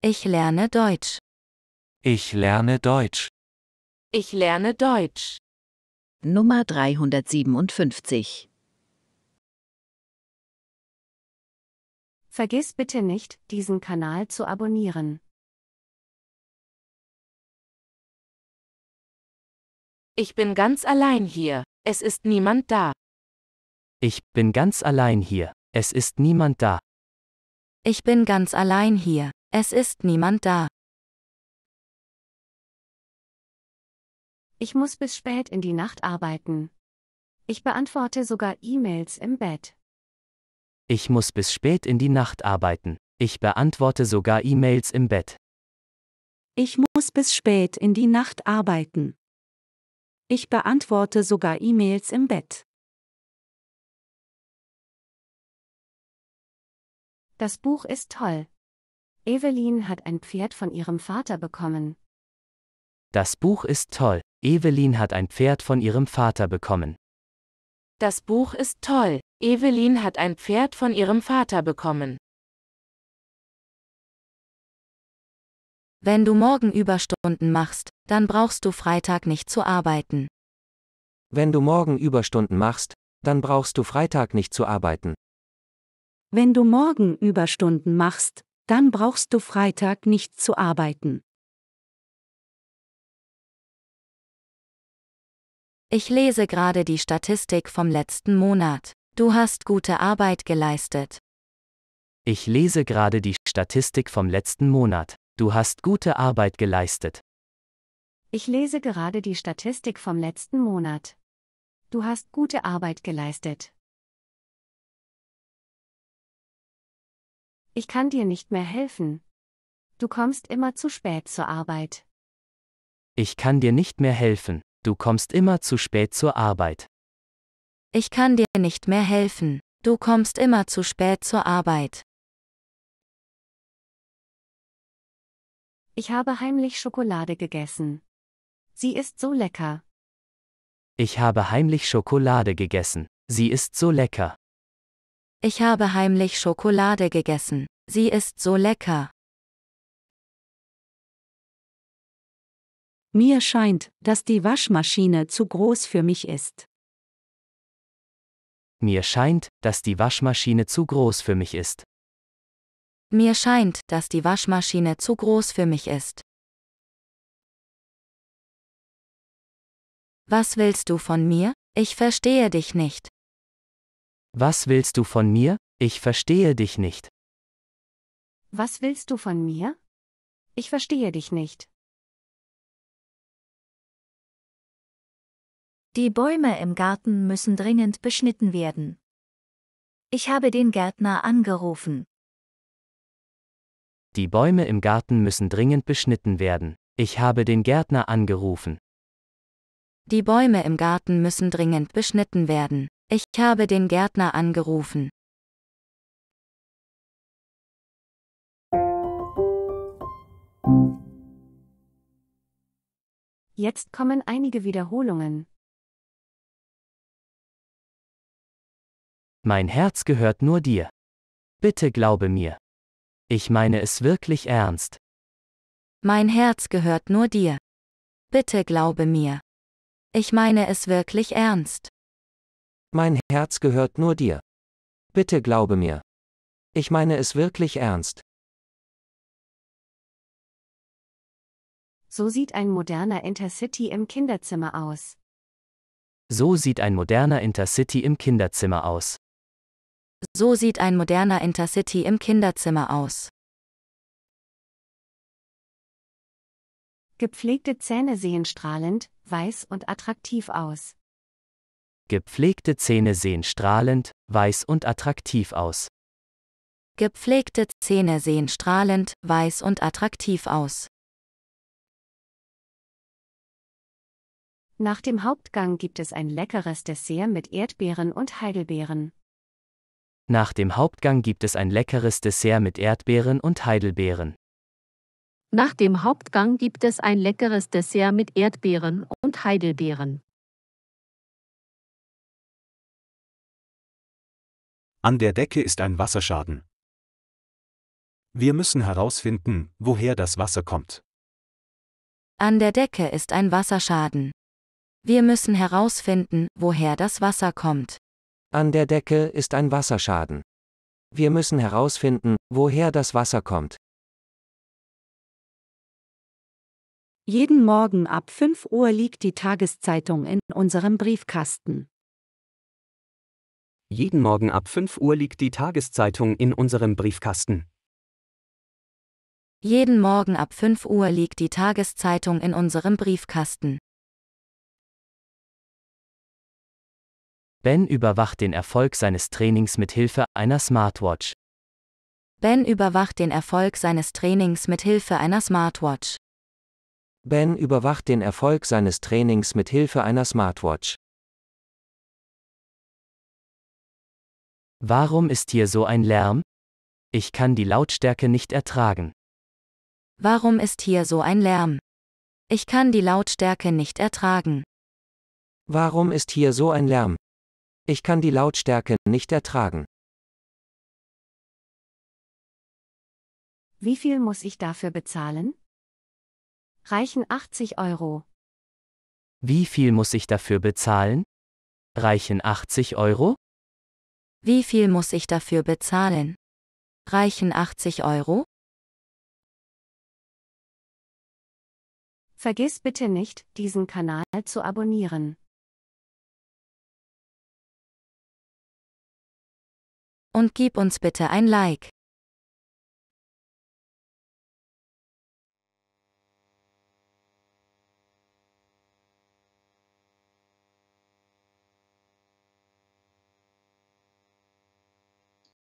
Ich lerne Deutsch. Ich lerne Deutsch. Ich lerne Deutsch. Nummer 357. Vergiss bitte nicht, diesen Kanal zu abonnieren. Ich bin ganz allein hier. Es ist niemand da. Ich bin ganz allein hier. Es ist niemand da. Ich bin ganz allein hier. Es ist niemand da. Ich muss bis spät in die Nacht arbeiten. Ich beantworte sogar E-Mails im Bett. Ich muss bis spät in die Nacht arbeiten. Ich beantworte sogar E-Mails im Bett. Ich muss bis spät in die Nacht arbeiten. Ich beantworte sogar E-Mails im Bett. Das Buch ist toll. Evelyn hat ein Pferd von ihrem Vater bekommen. Das Buch ist toll. Evelyn hat ein Pferd von ihrem Vater bekommen. Das Buch ist toll. Evelyn hat ein Pferd von ihrem Vater bekommen. Wenn du morgen Überstunden machst, dann brauchst du Freitag nicht zu arbeiten. Wenn du morgen Überstunden machst, dann brauchst du Freitag nicht zu arbeiten. Wenn du morgen Überstunden machst, dann brauchst du Freitag nicht zu arbeiten. Ich lese gerade die Statistik vom letzten Monat. Du hast gute Arbeit geleistet. Ich lese gerade die Statistik vom letzten Monat. Du hast gute Arbeit geleistet. Ich lese gerade die Statistik vom letzten Monat. Du hast gute Arbeit geleistet. Ich kann dir nicht mehr helfen. Du kommst immer zu spät zur Arbeit. Ich kann dir nicht mehr helfen. Du kommst immer zu spät zur Arbeit. Ich kann dir nicht mehr helfen. Du kommst immer zu spät zur Arbeit. Ich habe heimlich Schokolade gegessen. Sie ist so lecker. Ich habe heimlich Schokolade gegessen. Sie ist so lecker. Ich habe heimlich Schokolade gegessen. Sie ist so lecker. Mir scheint, dass die Waschmaschine zu groß für mich ist. Mir scheint, dass die Waschmaschine zu groß für mich ist. Mir scheint, dass die Waschmaschine zu groß für mich ist. Was willst du von mir? Ich verstehe dich nicht. Was willst du von mir? Ich verstehe dich nicht. Was willst du von mir? Ich verstehe dich nicht. Die Bäume im Garten müssen dringend beschnitten werden. Ich habe den Gärtner angerufen. Die Bäume im Garten müssen dringend beschnitten werden. Ich habe den Gärtner angerufen. Die Bäume im Garten müssen dringend beschnitten werden. Ich habe den Gärtner angerufen. Jetzt kommen einige Wiederholungen. Mein Herz gehört nur dir. Bitte glaube mir. Ich meine es wirklich ernst. Mein Herz gehört nur dir. Bitte glaube mir. Ich meine es wirklich ernst. Mein Herz gehört nur dir. Bitte glaube mir. Ich meine es wirklich ernst. So sieht ein moderner Intercity im Kinderzimmer aus. So sieht ein moderner Intercity im Kinderzimmer aus. So sieht ein moderner Intercity im Kinderzimmer aus. Gepflegte Zähne sehen strahlend, weiß und attraktiv aus. Gepflegte Zähne sehen strahlend, weiß und attraktiv aus. Gepflegte Zähne sehen strahlend, weiß und attraktiv aus. Nach dem Hauptgang gibt es ein leckeres Dessert mit Erdbeeren und Heidelbeeren. Nach dem Hauptgang gibt es ein leckeres Dessert mit Erdbeeren und Heidelbeeren. Nach dem Hauptgang gibt es ein leckeres Dessert mit Erdbeeren und Heidelbeeren. An der Decke ist ein Wasserschaden. Wir müssen herausfinden, woher das Wasser kommt. An der Decke ist ein Wasserschaden. Wir müssen herausfinden, woher das Wasser kommt. An der Decke ist ein Wasserschaden. Wir müssen herausfinden, woher das Wasser kommt. Jeden Morgen ab 5 Uhr liegt die Tageszeitung in unserem Briefkasten. Jeden Morgen ab 5 Uhr liegt die Tageszeitung in unserem Briefkasten. Jeden Morgen ab 5 Uhr liegt die Tageszeitung in unserem Briefkasten. Ben überwacht den Erfolg seines Trainings mit Hilfe einer Smartwatch. Ben überwacht den Erfolg seines Trainings mit Hilfe einer Smartwatch. Ben überwacht den Erfolg seines Trainings mit Hilfe einer Smartwatch. Warum ist hier so ein Lärm? Ich kann die Lautstärke nicht ertragen. Warum ist hier so ein Lärm? Ich kann die Lautstärke nicht ertragen. Warum ist hier so ein Lärm? Ich kann die Lautstärke nicht ertragen. Wie viel muss ich dafür bezahlen? Reichen 80 Euro. Wie viel muss ich dafür bezahlen? Reichen 80 Euro? Wie viel muss ich dafür bezahlen? Reichen 80 Euro? Vergiss bitte nicht, diesen Kanal zu abonnieren. Und gib uns bitte ein Like.